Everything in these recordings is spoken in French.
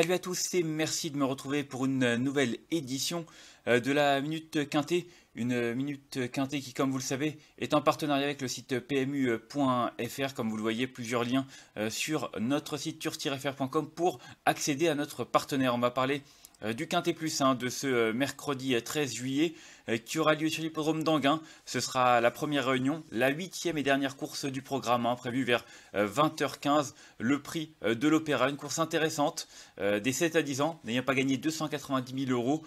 Salut à tous et merci de me retrouver pour une euh, nouvelle édition euh, de la Minute Quintée. Une euh, Minute Quintée qui, comme vous le savez, est en partenariat avec le site pmu.fr. Comme vous le voyez, plusieurs liens sur notre site turf pour accéder à notre partenaire. On va parler du Quintée Plus hein, de ce mercredi 13 juillet euh, qui aura lieu sur l'hippodrome d'Anguin. Ce sera la première réunion, la huitième et dernière course du programme, hein, prévue vers 20h15. Euh, le prix euh, de l'Opéra, une course intéressante, des 7 à 10 ans, n'ayant pas gagné 290 000 euros,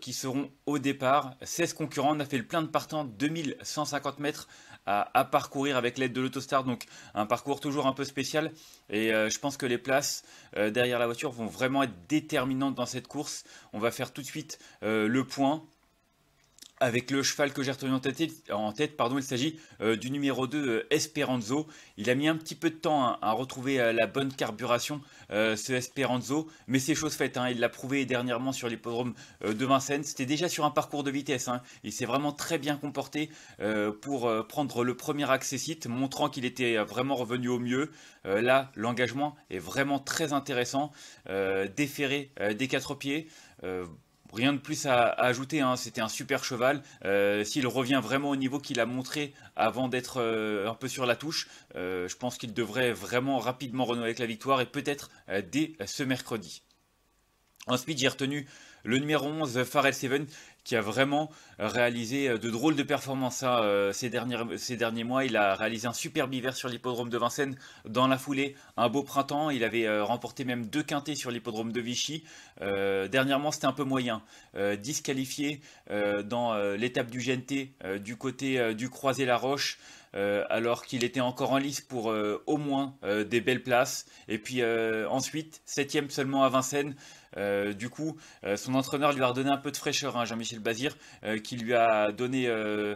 qui seront au départ. 16 concurrents, on a fait le plein de partants, 2150 mètres à, parcourir avec l'aide de l'Autostar, donc un parcours toujours un peu spécial. Et je pense que les places derrière la voiture vont vraiment être déterminantes dans cette course. On va faire tout de suite le point avec le cheval que j'ai retenu en tête, pardon, il s'agit euh, du numéro 2 euh, Esperanzo. Il a mis un petit peu de temps hein, à retrouver euh, la bonne carburation, ce Esperanzo, mais c'est chose faite. Hein. il l'a prouvé dernièrement sur l'hippodrome de Vincennes. C'était déjà sur un parcours de vitesse. Hein. il s'est vraiment très bien comporté pour prendre le premier accès site, montrant qu'il était vraiment revenu au mieux. là, l'engagement est vraiment très intéressant. Déferré des quatre pieds rien de plus à, ajouter, hein. c'était un super cheval. Euh, s'il revient vraiment au niveau qu'il a montré avant d'être euh, un peu sur la touche, euh, je pense qu'il devrait vraiment rapidement renouer avec la victoire et peut-être dès ce mercredi. Ensuite, j'ai retenu le numéro 11, Pharrell Seven, qui a vraiment euh, réalisé euh, de drôles de performances hein, euh, ces, derniers, ces derniers mois. Il a réalisé un superbe hiver sur l'hippodrome de Vincennes dans la foulée, un beau printemps. Il avait remporté même deux quintés sur l'hippodrome de Vichy. dernièrement, c'était un peu moyen. disqualifié dans l'étape du GNT du côté du Croisé-la-Roche. alors qu'il était encore en lice pour au moins des belles places. Et puis ensuite, septième seulement à Vincennes. du coup, son entraîneur lui a redonné un peu de fraîcheur, hein, Jean-Michel Basir Bazir euh, qui lui a donné euh,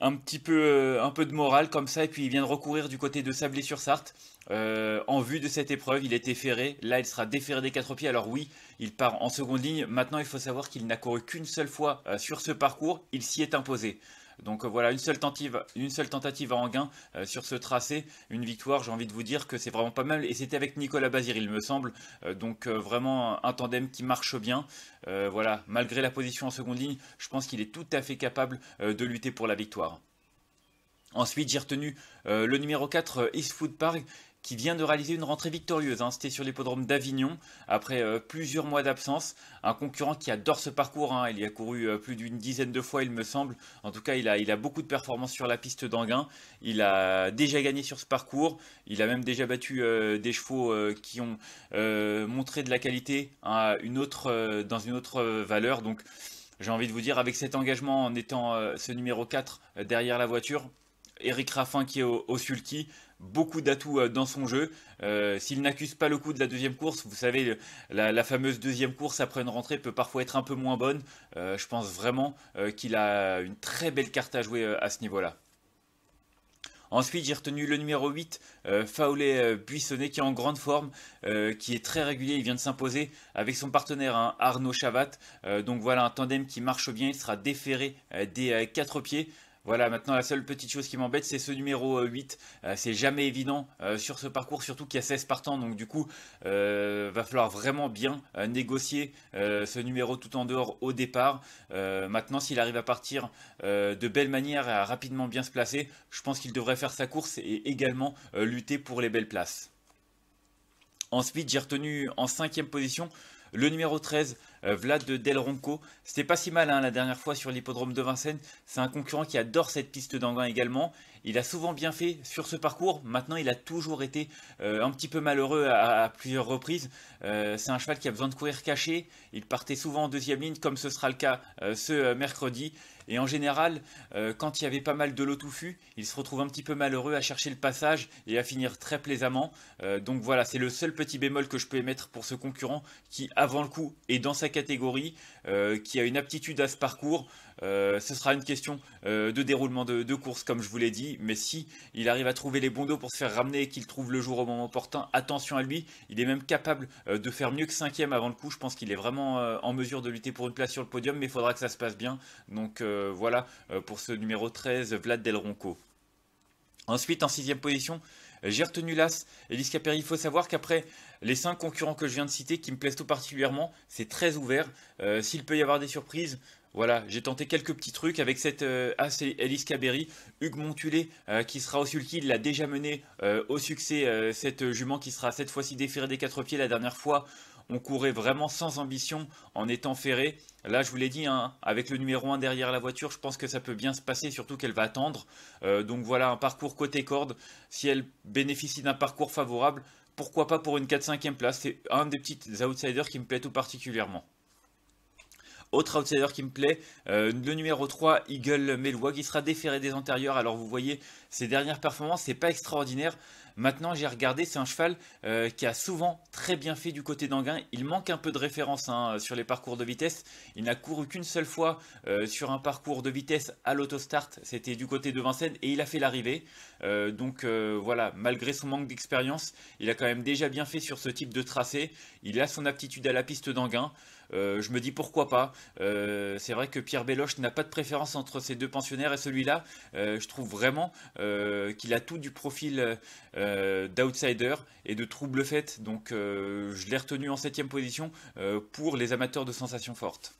un petit peu, euh, un peu de morale comme ça, et puis il vient de recourir du côté de Sablé-sur-Sarthe. en vue de cette épreuve, il était ferré. Là, il sera déferré des quatre pieds. Alors oui, il part en seconde ligne. Maintenant, il faut savoir qu'il n'a couru qu'une seule fois sur ce parcours. Il s'y est imposé. Donc euh, voilà, une seule tentative, une seule tentative à euh, sur ce tracé, une victoire, j'ai envie de vous dire que c'est vraiment pas mal, et c'était avec Nicolas Bazir, il me semble, euh, donc vraiment un tandem qui marche bien, voilà, malgré la position en seconde ligne, je pense qu'il est tout à fait capable de lutter pour la victoire. Ensuite, j'ai retenu le numéro 4, Eastwood Park, qui vient de réaliser une rentrée victorieuse. Hein. C'était sur l'hippodrome d'Avignon, après euh, plusieurs mois d'absence. Un concurrent qui adore ce parcours. Hein. Il y a couru euh, plus d'une dizaine de fois, il me semble. En tout cas, il a, beaucoup de performances sur la piste d'Anguin. Il a déjà gagné sur ce parcours. Il a même déjà battu euh, des chevaux qui ont montré de la qualité dans une autre valeur. Donc, j'ai envie de vous dire, avec cet engagement, en étant ce numéro 4 derrière la voiture, Eric Raffin qui est au, sulky, beaucoup d'atouts euh, dans son jeu. Euh, s'il n'accuse pas le coup de la deuxième course, vous savez, la, fameuse deuxième course après une rentrée peut parfois être un peu moins bonne. Euh, je pense vraiment qu'il a une très belle carte à jouer à ce niveau-là. Ensuite, j'ai retenu le numéro 8, euh, Buissonnet, qui est en grande forme, qui est très régulier. Il vient de s'imposer avec son partenaire hein, Arnaud Chavat. donc voilà, un tandem qui marche bien. Il sera déféré des quatre pieds. Voilà, maintenant la seule petite chose qui m'embête, c'est ce numéro 8. Euh, euh, c'est jamais évident euh, sur ce parcours, surtout qu'il y a 16 partants. Donc du coup, il va falloir vraiment bien négocier ce numéro tout en dehors au départ. maintenant, s'il arrive à partir de belle manière et à rapidement bien se placer, je pense qu'il devrait faire sa course et également lutter pour les belles places. Ensuite, j'ai retenu en cinquième position le numéro 13, euh, Vlad Del Ronco, c'était pas si mal hein, la dernière fois sur l'hippodrome de Vincennes. C'est un concurrent qui adore cette piste d'engin également. Il a souvent bien fait sur ce parcours. Maintenant, il a toujours été euh, un petit peu malheureux à, plusieurs reprises. Euh, c'est un cheval qui a besoin de courir caché. Il partait souvent en deuxième ligne, comme ce sera le cas ce mercredi. Et en général, euh, quand il y avait pas mal de l'eau touffue, il se retrouve un petit peu malheureux à chercher le passage et à finir très plaisamment. Euh, donc voilà, c'est le seul petit bémol que je peux émettre pour ce concurrent qui, avant le coup, est dans sa catégorie, euh, qui a une aptitude à ce parcours. ce sera une question de déroulement de, course, comme je vous l'ai dit. Mais si il arrive à trouver les bons dos pour se faire ramener et qu'il trouve le jour au moment opportun, attention à lui. Il est même capable de faire mieux que cinquième avant le coup. Je pense qu'il est vraiment en mesure de lutter pour une place sur le podium, mais il faudra que ça se passe bien. Donc euh, voilà euh, pour ce numéro 13, Vlad Del Ronco. Ensuite, en sixième position, j'ai retenu l'As, Elis Capéry. Il faut savoir qu'après les cinq concurrents que je viens de citer, qui me plaisent tout particulièrement, c'est très ouvert. Euh, s'il peut y avoir des surprises, voilà, j'ai tenté quelques petits trucs avec cette As et Hugues Montulé, qui sera au sulky, il l'a déjà mené au succès, cette jument qui sera cette fois-ci déférée des quatre pieds la dernière fois on courait vraiment sans ambition en étant ferré. Là, je vous l'ai dit, hein, avec le numéro 1 derrière la voiture, je pense que ça peut bien se passer, surtout qu'elle va attendre. Euh, donc voilà, un parcours côté corde. Si elle bénéficie d'un parcours favorable, pourquoi pas pour une 4-5e place C'est un des petits outsiders qui me plaît tout particulièrement. Autre outsider qui me plaît, euh, le numéro 3, Eagle Melois, qui sera déféré des antérieurs. Alors vous voyez, ses dernières performances, c'est pas extraordinaire, Maintenant, j'ai regardé, c'est un cheval euh, qui a souvent très bien fait du côté d'Anguin. Il manque un peu de référence hein, sur les parcours de vitesse. Il n'a couru qu'une seule fois euh, sur un parcours de vitesse à l'autostart. C'était du côté de Vincennes et il a fait l'arrivée. Euh, donc voilà, malgré son manque d'expérience, il a quand même déjà bien fait sur ce type de tracé. Il a son aptitude à la piste d'Anguin. Euh, je me dis pourquoi pas. Euh, c'est vrai que Pierre Belloche n'a pas de préférence entre ces deux pensionnaires et celui-là. Euh, je trouve vraiment qu'il a tout du profil d'outsider et de trouble fait. Donc je l'ai retenu en septième position pour les amateurs de sensations fortes.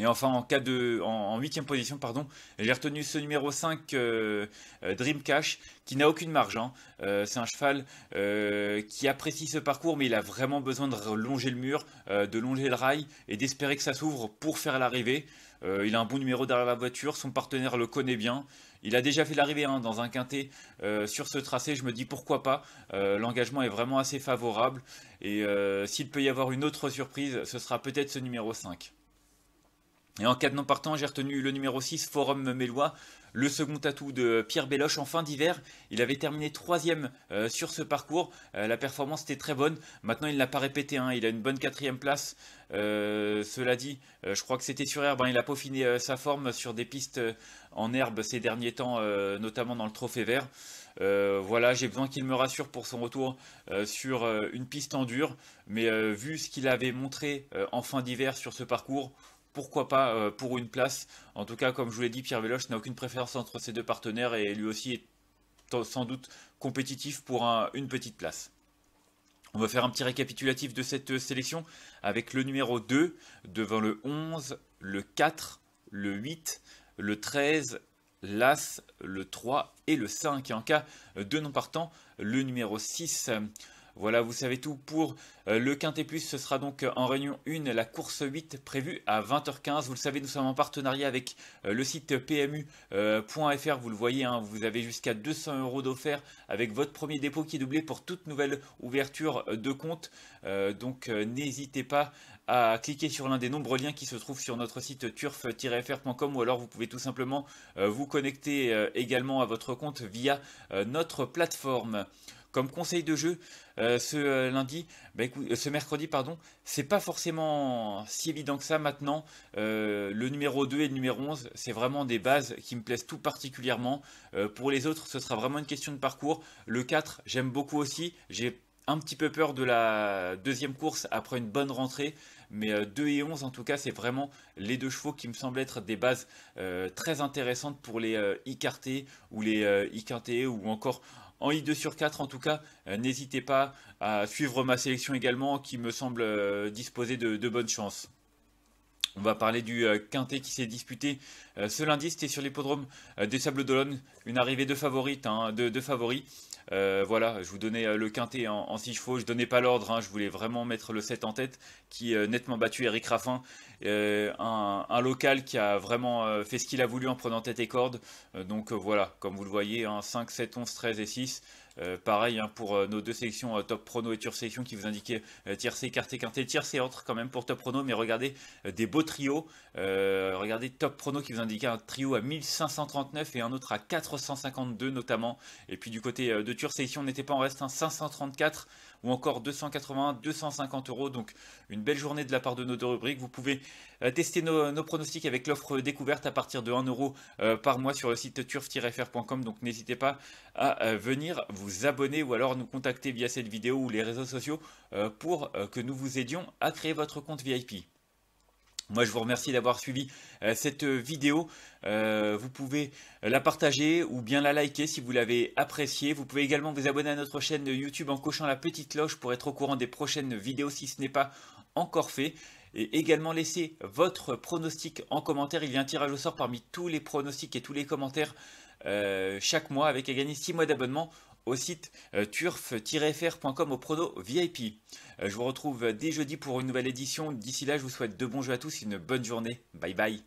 Et enfin, en cas de, en huitième position, pardon, j'ai retenu ce numéro 5 euh, euh, Dream Cash qui n'a aucune marge. Hein. Euh, c'est un cheval qui apprécie ce parcours, mais il a vraiment besoin de longer le mur, de longer le rail et d'espérer que ça s'ouvre pour faire l'arrivée. il a un bon numéro derrière la voiture, son partenaire le connaît bien. Il a déjà fait l'arrivée hein, dans un quintet sur ce tracé. Je me dis pourquoi pas. L'engagement est vraiment assez favorable. Et s'il peut y avoir une autre surprise, ce sera peut-être ce numéro 5. Et en cas de non partant, j'ai retenu le numéro 6, Forum Mélois, le second atout de Pierre Béloche en fin d'hiver. Il avait terminé troisième euh, sur ce parcours. Euh, la performance était très bonne. Maintenant, il ne l'a pas répété. Hein. Il a une bonne quatrième place. Euh, cela dit, je crois que c'était sur herbe. Hein. Il a peaufiné sa forme sur des pistes en herbe ces derniers temps, notamment dans le Trophée Vert. voilà, j'ai besoin qu'il me rassure pour son retour sur une piste en dur. Mais vu ce qu'il avait montré en fin d'hiver sur ce parcours, pourquoi pas euh, pour une place. En tout cas, comme je vous l'ai dit, Pierre Veloche n'a aucune préférence entre ses deux partenaires et lui aussi est sans doute compétitif pour une petite place. On va faire un petit récapitulatif de cette euh, sélection avec le numéro 2 devant le 11, le 4, le 8, le 13, l'As, le 3 et le 5. Et en cas de non partant, le numéro 6. Voilà, vous savez tout pour euh, le Quintet Plus. Ce sera donc euh, en réunion 1, la course 8 prévue à 20h15. Vous le savez, nous sommes en partenariat avec euh, le site pmu.fr. Vous le voyez, hein, vous avez jusqu'à 200 euros d'offert avec votre premier dépôt qui est doublé pour toute nouvelle ouverture de compte. donc n'hésitez pas à cliquer sur l'un des nombreux liens qui se trouvent sur notre site turf-fr.com ou alors vous pouvez tout simplement vous connecter également à votre compte via notre plateforme comme conseil de jeu euh, ce euh, lundi, bah, euh, ce mercredi, pardon, c'est pas forcément si évident que ça maintenant. le numéro 2 et le numéro 11, c'est vraiment des bases qui me plaisent tout particulièrement. pour les autres, ce sera vraiment une question de parcours. Le 4, j'aime beaucoup aussi. J'ai un petit peu peur de la deuxième course après une bonne rentrée, mais 2 et 11 en tout cas, c'est vraiment les deux chevaux qui me semblent être des bases très intéressantes pour les euh, ou les euh, ou encore en I2 sur 4 en tout cas. Euh, n'hésitez pas à suivre ma sélection également qui me semble euh, disposer de, bonnes chances. On va parler du euh, quintet qui s'est disputé ce lundi, c'était sur l'hippodrome des Sables d'Olonne, une arrivée de, favorite, hein, de favoris. Euh, voilà, je vous donnais euh, le quintet en, si six chevaux. Je donnais pas l'ordre, hein. je voulais vraiment mettre le 7 en tête, qui euh, nettement battu Eric Raffin, un, local qui a vraiment fait ce qu'il a voulu en prenant tête et corde. donc voilà, comme vous le voyez, 5, 7, 11, 13 et 6. Euh, pareil hein, pour euh, nos deux sélections euh, top prono et tier sélection qui vous indiquaient tiercé, quarté, quinté, tiercé entre quand même pour top prono, mais regardez des beaux trios. regardez top prono qui vous indiquait un trio à 1539 et un autre à 452 notamment. Et puis du côté de tier sélection, on n'était pas en reste, un hein, 534 ou encore 280, 250 euros. Donc une belle journée de la part de nos deux rubriques. Vous pouvez euh, tester nos, pronostics avec l'offre découverte à partir de 1 euro euh, par mois sur le site turf-fr.com. Donc n'hésitez pas à euh, venir vous abonner ou alors nous contacter via cette vidéo ou les réseaux sociaux pour que nous vous aidions à créer votre compte VIP. Moi, je vous remercie d'avoir suivi euh, cette euh, vidéo. Euh, vous pouvez la partager ou bien la liker si vous l'avez appréciée. Vous pouvez également vous abonner à notre chaîne YouTube en cochant la petite cloche pour être au courant des prochaines vidéos si ce n'est pas encore fait. Et également laisser votre pronostic en commentaire. Il y a un tirage au sort parmi tous les pronostics et tous les commentaires chaque mois avec à gagner 6 mois d'abonnement au site euh, turf-fr.com au prono VIP. Euh, je vous retrouve euh, dès jeudi pour une nouvelle édition. D'ici là, je vous souhaite de bons jeux à tous, et une bonne journée. Bye bye.